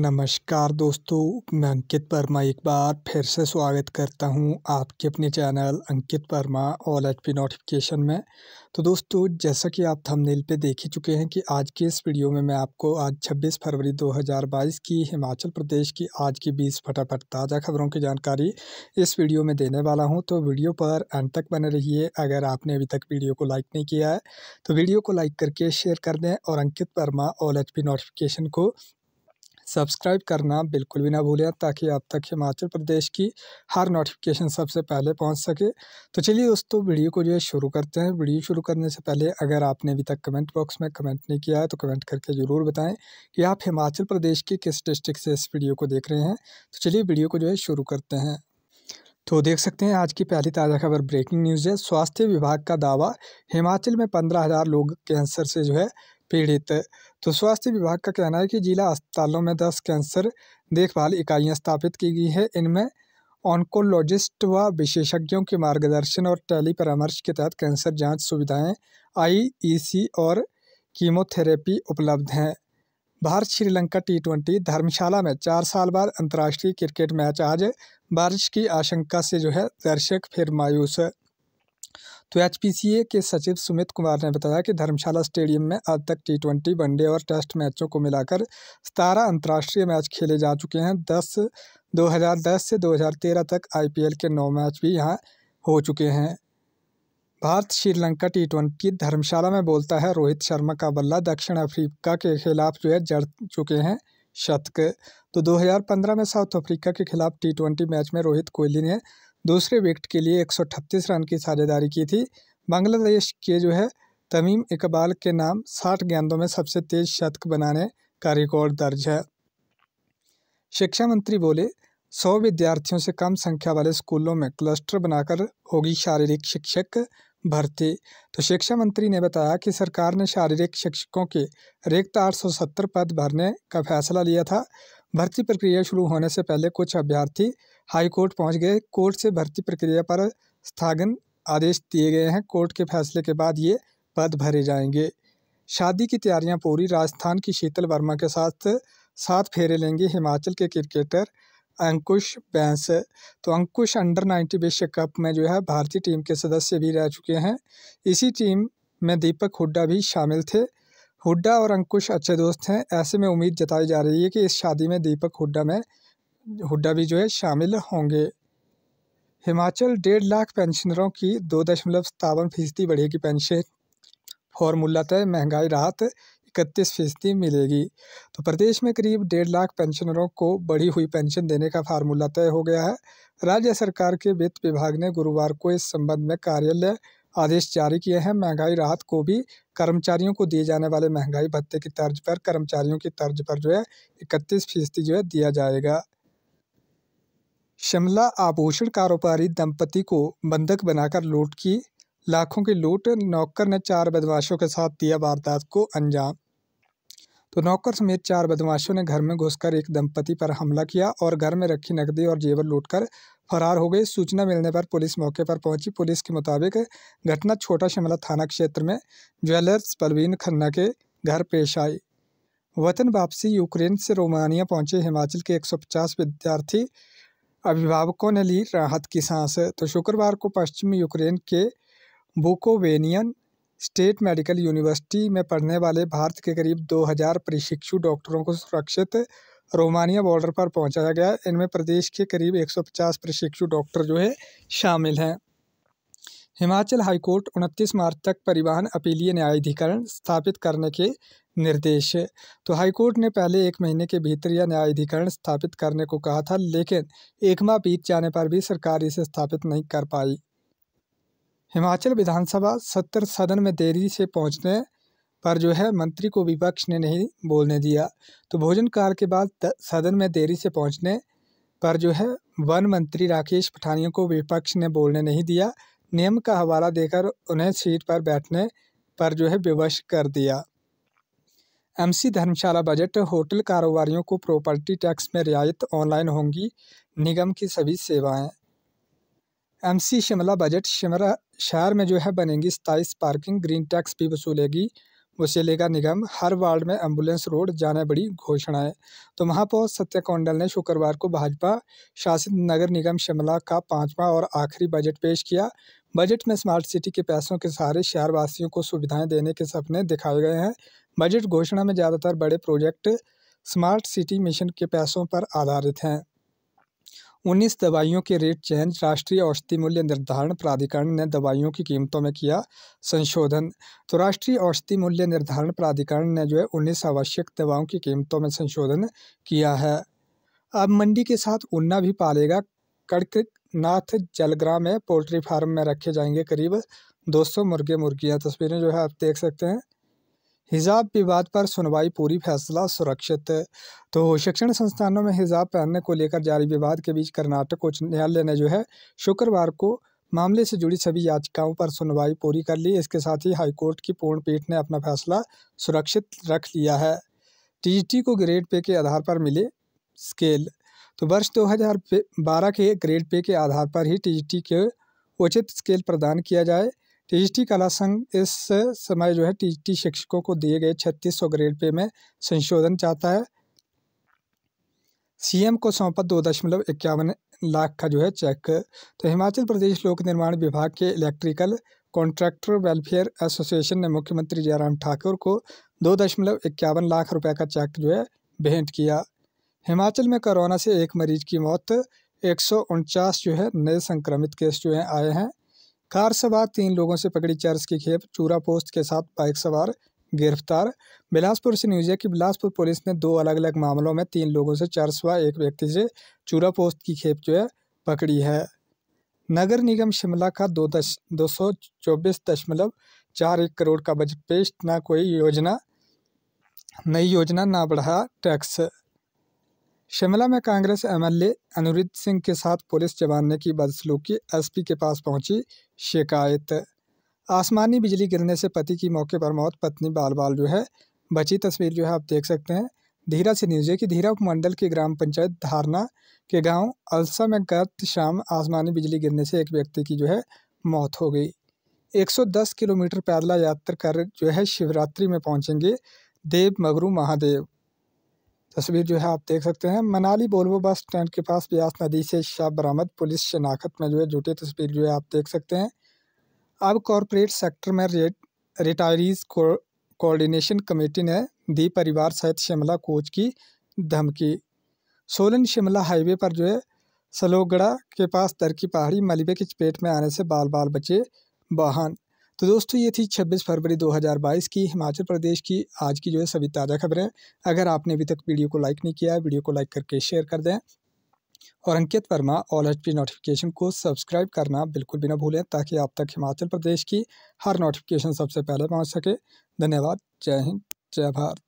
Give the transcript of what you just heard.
नमस्कार दोस्तों मैं अंकित वर्मा एक बार फिर से स्वागत करता हूं आपके अपने channel Ankit Verma all H P notification में तो दोस्तों जैसा कि आप थंबनेल पे देख ही चुके हैं कि आज के इस वीडियो में मैं आपको आज 26 फरवरी 2022 की हिमाचल प्रदेश की आज की 20 फटाफट ताज़ा खबरों की जानकारी इस वीडियो में देने वाला हूँ तो वीडियो पर अंत तक बने रहिए अगर आपने अभी तक वीडियो को लाइक नहीं किया है तो वीडियो को लाइक करके शेयर कर दें और Ankit Verma all H notification को सब्सक्राइब करना बिल्कुल भी ना भूलें ताकि आप तक हिमाचल प्रदेश की हर नोटिफिकेशन सबसे पहले पहुंच सके तो चलिए दोस्तों वीडियो को जो है शुरू करते हैं वीडियो शुरू करने से पहले अगर आपने अभी तक कमेंट बॉक्स में कमेंट नहीं किया है तो कमेंट करके ज़रूर बताएँ कि आप हिमाचल प्रदेश के किस डिस्ट्रिक्ट से इस वीडियो को देख रहे हैं तो चलिए वीडियो को जो है शुरू करते हैं तो देख सकते हैं आज की पहली ताज़ा खबर ब्रेकिंग न्यूज़ है स्वास्थ्य विभाग का दावा हिमाचल में पंद्रह हज़ार लोग कैंसर से जो है पीड़ित तो स्वास्थ्य विभाग का कहना है कि जिला अस्पतालों में दस कैंसर देखभाल इकाइयाँ स्थापित की गई है इनमें ऑन्कोलॉजिस्ट व विशेषज्ञों के मार्गदर्शन और टेली परामर्श के तहत कैंसर जांच सुविधाएं आईईसी और कीमोथेरेपी उपलब्ध हैं भारत श्रीलंका टी ट्वेंटी धर्मशाला में चार साल बाद अंतर्राष्ट्रीय क्रिकेट मैच आज बारिश की आशंका से जो है दर्शक फिर मायूस तो एच के सचिव सुमित कुमार ने बताया कि धर्मशाला स्टेडियम में अब तक टी ट्वेंटी वनडे और टेस्ट मैचों को मिलाकर सतारह अंतर्राष्ट्रीय मैच खेले जा चुके हैं दस 2010 से 2013 तक आईपीएल के नौ मैच भी यहाँ हो चुके हैं भारत श्रीलंका टी ट्वेंटी धर्मशाला में बोलता है रोहित शर्मा का बल्ला दक्षिण अफ्रीका के खिलाफ जो है जड़ चुके हैं शतक तो 2015 में साउथ अफ्रीका के खिलाफ टी ट्वेंटी मैच में रोहित कोहली ने दूसरे विकेट के लिए एक रन की साझेदारी की थी बांग्लादेश के जो है तमीम इकबाल के नाम साठ गेंदों में सबसे तेज शतक बनाने का रिकॉर्ड दर्ज है शिक्षा मंत्री बोले सौ विद्यार्थियों से कम संख्या वाले स्कूलों में क्लस्टर बनाकर होगी शारीरिक शिक्षक भर्ती तो शिक्षा मंत्री ने बताया कि सरकार ने शारीरिक शिक्षकों के रिक्त 870 पद भरने का फैसला लिया था भर्ती प्रक्रिया शुरू होने से पहले कुछ अभ्यर्थी हाईकोर्ट पहुंच गए कोर्ट से भर्ती प्रक्रिया पर स्थगन आदेश दिए गए हैं कोर्ट के फैसले के बाद ये पद भरे जाएंगे शादी की तैयारियां पूरी राजस्थान की शीतल वर्मा के साथ साथ फेरे लेंगे हिमाचल के क्रिकेटर अंकुश बैंस तो अंकुश अंडर नाइन्टी विश्व कप में जो है भारतीय टीम के सदस्य भी रह चुके हैं इसी टीम में दीपक हुड्डा भी शामिल थे हुड्डा और अंकुश अच्छे दोस्त हैं ऐसे में उम्मीद जताई जा रही है कि इस शादी में दीपक हुड्डा में हुड्डा भी जो है शामिल होंगे हिमाचल डेढ़ लाख पेंशनरों की दो दशमलव सतावन फीसदी बढ़ेगी पेंशन फॉर्मूला तय महंगाई राहत इकतीस फीसदी मिलेगी तो प्रदेश में करीब डेढ़ लाख पेंशनरों को बढ़ी हुई पेंशन देने का फार्मूला तय हो गया है राज्य सरकार के वित्त विभाग ने गुरुवार को इस संबंध में कार्यालय आदेश जारी किए हैं महंगाई राहत को भी कर्मचारियों को दिए जाने वाले महंगाई भत्ते की तर्ज पर कर्मचारियों की तर्ज पर जो है इकतीस फीसदी जो है दिया जाएगा शिमला आभूषण कारोबारी दंपति को बंधक बनाकर लूट की लाखों की लूट नौकर ने चार बदमाशों के साथ दिया वारदात को अंजाम तो नौकर समेत चार बदमाशों ने घर में घुसकर एक दंपति पर हमला किया और घर में रखी नकदी और जेवर लूटकर फरार हो गए सूचना मिलने पर पुलिस मौके पर पहुंची पुलिस के मुताबिक घटना छोटा शिमला थाना क्षेत्र में ज्वेलर्स परवीन खन्ना के घर पेश आई वतन वापसी यूक्रेन से रोमानिया पहुंचे हिमाचल के 150 विद्यार्थी अभिभावकों ने ली राहत की सांस तो शुक्रवार को पश्चिमी यूक्रेन के बुकोवेनियन स्टेट मेडिकल यूनिवर्सिटी में पढ़ने वाले भारत के करीब 2000 प्रशिक्षु डॉक्टरों को सुरक्षित रोमानिया बॉर्डर पर पहुंचाया गया इनमें प्रदेश के करीब 150 प्रशिक्षु डॉक्टर जो है शामिल हैं हिमाचल हाईकोर्ट 29 मार्च तक परिवहन अपीलीय न्यायाधिकरण स्थापित करने के निर्देश तो हाईकोर्ट ने पहले एक महीने के भीतर यह न्यायाधिकरण स्थापित करने को कहा था लेकिन एक माह बीत जाने पर भी सरकार इसे स्थापित नहीं कर पाई हिमाचल विधानसभा सत्र सदन में देरी से पहुंचने पर जो है मंत्री को विपक्ष ने नहीं बोलने दिया तो भोजन काल के बाद सदन में देरी से पहुंचने पर जो है वन मंत्री राकेश पठानिया को विपक्ष ने बोलने नहीं दिया नियम का हवाला देकर उन्हें सीट पर बैठने पर जो है विवश कर दिया एमसी धर्मशाला बजट होटल कारोबारियों को प्रॉपर्टी टैक्स में रियायत ऑनलाइन होंगी निगम की सभी सेवाएं एमसी शिमला बजट शिमला शहर में जो है बनेंगी सताईस पार्किंग ग्रीन टैक्स भी वसूलेगी वसीलेगा निगम हर वार्ड में एम्बुलेंस रोड जाने बड़ी घोषणाएं तो महापौर सत्य कौंडल ने शुक्रवार को भाजपा शासित नगर निगम शिमला का पांचवा और आखिरी बजट पेश किया बजट में स्मार्ट सिटी के पैसों के सहारे शहरवासियों को सुविधाएं देने के सपने दिखाए गए हैं बजट घोषणा में ज़्यादातर बड़े प्रोजेक्ट स्मार्ट सिटी मिशन के पैसों पर आधारित हैं उन्नीस दवाइयों के रेट चेंज राष्ट्रीय औषधि मूल्य निर्धारण प्राधिकरण ने दवाइयों की कीमतों में किया संशोधन तो राष्ट्रीय औषधि मूल्य निर्धारण प्राधिकरण ने जो है उन्नीस आवश्यक दवाओं की कीमतों में संशोधन किया है अब मंडी के साथ उन्ना भी पालेगा कड़कनाथ जलग्राम में पोल्ट्री फार्म में रखे जाएंगे करीब सौ मुर्गे मुर्गियाँ तस्वीरें जो है आप देख सकते हैं हिजाब विवाद पर सुनवाई पूरी फैसला सुरक्षित तो शिक्षण संस्थानों में हिजाब पहनने को लेकर जारी विवाद के बीच कर्नाटक उच्च न्यायालय ने जो है शुक्रवार को मामले से जुड़ी सभी याचिकाओं पर सुनवाई पूरी कर ली इसके साथ ही हाईकोर्ट की पूर्ण पीठ ने अपना फैसला सुरक्षित रख लिया है टी को ग्रेड पे के आधार पर मिले स्केल तो वर्ष दो के ग्रेड पे के आधार पर ही टी के उचित स्केल प्रदान किया जाए टी कला संघ इस समय जो है टी शिक्षकों को दिए गए छत्तीस सौ ग्रेड पे में संशोधन चाहता है सीएम को सौंपा दो दशमलव इक्यावन लाख का जो है चेक तो हिमाचल प्रदेश लोक निर्माण विभाग के इलेक्ट्रिकल कॉन्ट्रैक्टर वेलफेयर एसोसिएशन ने मुख्यमंत्री जयराम ठाकुर को दो दशमलव इक्यावन लाख रुपए का चेक जो है भेंट किया हिमाचल में कोरोना से एक मरीज की मौत एक जो है नए संक्रमित केस जो है आए हैं कार सवार तीन लोगों से पकड़ी चर्च की खेप चूरा पोस्ट के साथ बाइक सवार गिरफ्तार बिलासपुर से न्यूज है कि बिलासपुर पुलिस ने दो अलग अलग मामलों में तीन लोगों से चर्च व एक व्यक्ति से चूरा पोस्ट की खेप जो है पकड़ी है नगर निगम शिमला का दो दश दो सौ चौबीस दशमलव चार एक करोड़ का बजट पेश ना कोई योजना नई योजना ना बढ़ा टैक्स शिमला में कांग्रेस एमएलए अनुरित सिंह के साथ पुलिस जवान ने की बदसलूकी एसपी के पास पहुंची शिकायत आसमानी बिजली गिरने से पति की मौके पर मौत पत्नी बाल बाल जो है बची तस्वीर जो है आप देख सकते हैं धीरा से न्यूज है कि धीरा उपमंडल की ग्राम पंचायत धारना के गांव अलसा में गत शाम आसमानी बिजली गिरने से एक व्यक्ति की जो है मौत हो गई 110 किलोमीटर पैदला यात्रा कर जो है शिवरात्रि में पहुंचेंगे देव मगरू महादेव तस्वीर जो है आप देख सकते हैं मनाली बोलवो बस स्टैंड के पास ब्यास नदी से शव बरामद पुलिस शनाख्त में जो है जुटी तस्वीर जो है आप देख सकते हैं अब कॉरपोरेट सेक्टर में रेट रिटायरीज कोऑर्डिनेशन कमेटी ने दी परिवार सहित शिमला कोच की धमकी सोलन शिमला हाईवे पर जो है सलोगड़ा के पास दर की पहाड़ी मलबे की चपेट में आने से बाल बाल बचे वाहन तो दोस्तों ये थी 26 फरवरी 2022 की हिमाचल प्रदेश की आज की जो है सभी ताज़ा खबरें अगर आपने अभी तक वीडियो को लाइक नहीं किया है वीडियो को लाइक करके शेयर कर दें और Ankit Verma all H P notification को सब्सक्राइब करना बिल्कुल भी ना भूलें ताकि आप तक हिमाचल प्रदेश की हर नोटिफिकेशन सबसे पहले पहुँच सके धन्यवाद जय हिंद जय भारत